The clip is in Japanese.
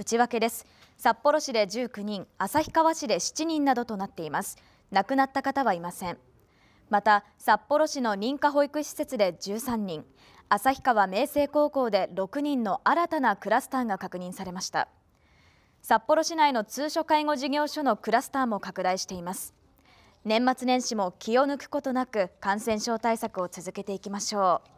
内訳です札幌市で19人旭川市で7人などとなっています亡くなった方はいませんまた札幌市の認可保育施設で13人旭川明星高校で6人の新たなクラスターが確認されました札幌市内の通所介護事業所のクラスターも拡大しています年末年始も気を抜くことなく感染症対策を続けていきましょう